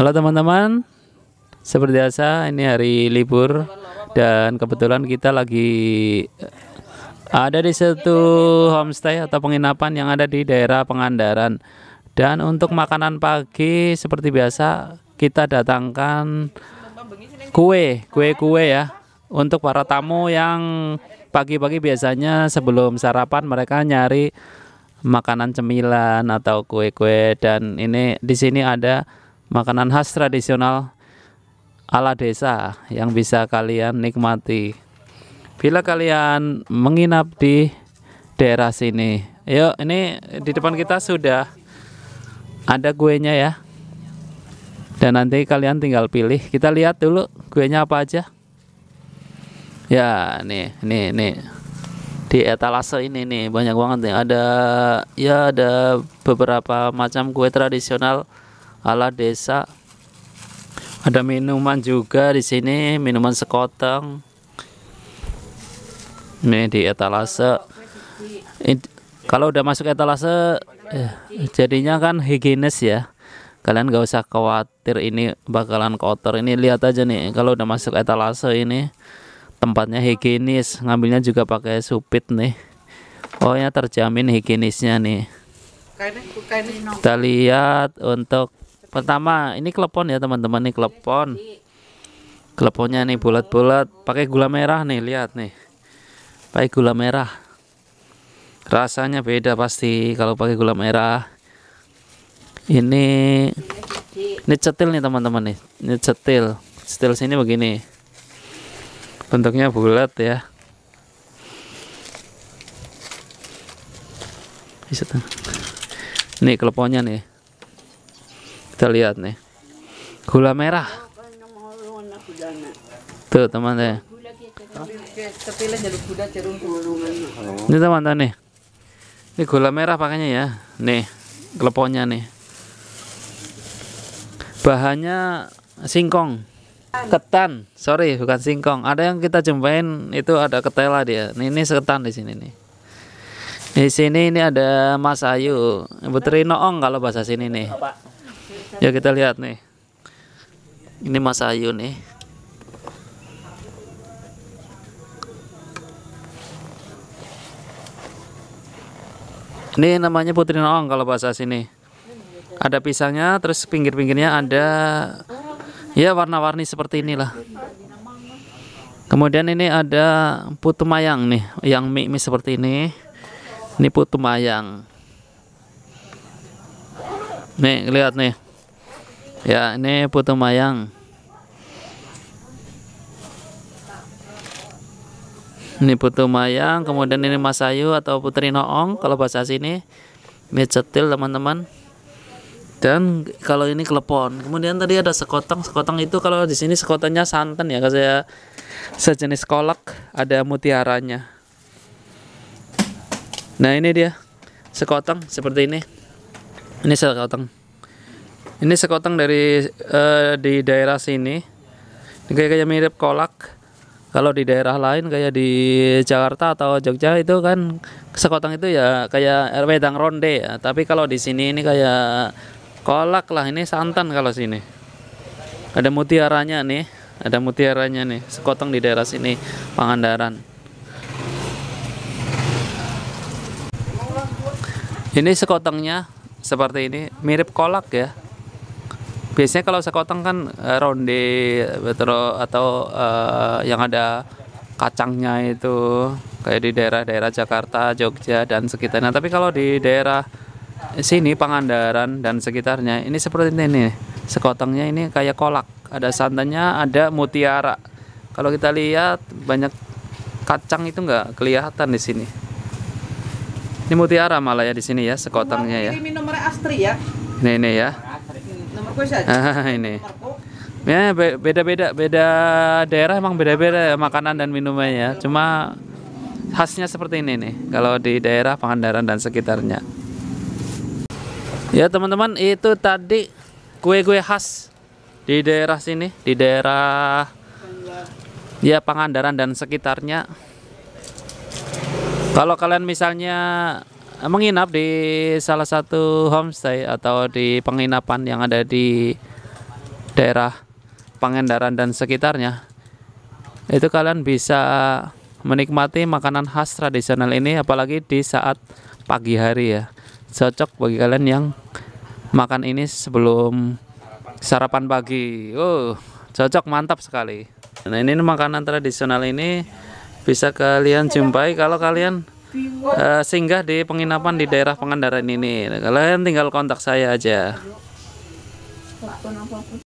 Halo teman-teman Seperti biasa ini hari libur Dan kebetulan kita lagi eh, Ada di satu homestay atau penginapan yang ada di daerah Pengandaran Dan untuk makanan pagi seperti biasa Kita datangkan kue Kue-kue ya Untuk para tamu yang pagi-pagi biasanya sebelum sarapan mereka nyari makanan cemilan atau kue-kue dan ini di sini ada makanan khas tradisional ala desa yang bisa kalian nikmati bila kalian menginap di daerah sini yuk ini di depan kita sudah ada kuenya ya dan nanti kalian tinggal pilih kita lihat dulu kuenya apa aja ya nih nih nih di etalase ini nih banyak banget nih ada ya ada beberapa macam kue tradisional ala desa ada minuman juga di sini minuman sekoteng nih di etalase It, kalau udah masuk etalase eh, jadinya kan higienis ya kalian gak usah khawatir ini bakalan kotor ini lihat aja nih kalau udah masuk etalase ini tempatnya higienis ngambilnya juga pakai supit nih pokoknya oh, terjamin higienisnya nih kita lihat untuk pertama ini klepon ya teman-teman nih klepon kleponnya nih bulat-bulat pakai gula merah nih lihat nih pakai gula merah rasanya beda pasti kalau pakai gula merah ini ini cetil nih teman-teman nih ini cetil cetil sini begini bentuknya bulat ya ini keleponnya nih kita lihat nih gula merah tuh teman teman ya. ini teman teman nih ini gula merah pakainya ya nih keleponnya nih bahannya singkong ketan sorry bukan singkong ada yang kita jumpain itu ada ketela dia ini, ini seketan di sini nih di sini ini ada Mas Ayu Putri Noong kalau bahasa sini nih ya kita lihat nih ini Mas Ayu nih ini namanya Putri Noong kalau bahasa sini ada pisangnya terus pinggir-pinggirnya ada ya warna-warni seperti inilah kemudian ini ada putu mayang nih yang mie, mie seperti ini ini putu mayang nih lihat nih ya ini putu mayang ini putu mayang kemudian ini masayu atau putri noong kalau bahasa sini mie cetil teman-teman dan kalau ini klepon kemudian tadi ada sekotang sekotang itu kalau di sini sekotongnya santan ya saya sejenis kolak ada mutiaranya nah ini dia sekotang seperti ini ini sekotang ini sekotang dari uh, di daerah sini ini kayak, kayak mirip kolak kalau di daerah lain kayak di Jakarta atau Jogja itu kan sekotang itu ya kayak wedang ronde ya tapi kalau di sini ini kayak kolak lah ini santan kalau sini ada mutiaranya nih ada mutiaranya nih sekotong di daerah sini Pangandaran ini sekotongnya seperti ini mirip kolak ya biasanya kalau sekotong kan eh, ronde betul atau uh, yang ada kacangnya itu kayak di daerah-daerah Jakarta, Jogja dan sekitarnya. Tapi kalau di daerah sini Pangandaran dan sekitarnya ini seperti ini nih sekotengnya ini kayak kolak ada santannya ada mutiara kalau kita lihat banyak kacang itu nggak kelihatan di sini ini mutiara malah ya di sini ya sekotengnya ya ini nomor ya ini ya ini ya, ah, ya beda-beda beda daerah emang beda-beda ya, makanan dan minumannya ya. cuma khasnya seperti ini nih kalau di daerah Pangandaran dan sekitarnya Ya teman-teman itu tadi kue-kue khas di daerah sini di daerah ya Pangandaran dan sekitarnya. Kalau kalian misalnya menginap di salah satu homestay atau di penginapan yang ada di daerah Pangandaran dan sekitarnya, itu kalian bisa menikmati makanan khas tradisional ini apalagi di saat pagi hari ya cocok bagi kalian yang makan ini sebelum sarapan pagi. Oh, cocok mantap sekali. Nah, ini makanan tradisional ini bisa kalian jumpai kalau kalian uh, singgah di penginapan di daerah Pangandaran ini. Kalian tinggal kontak saya aja.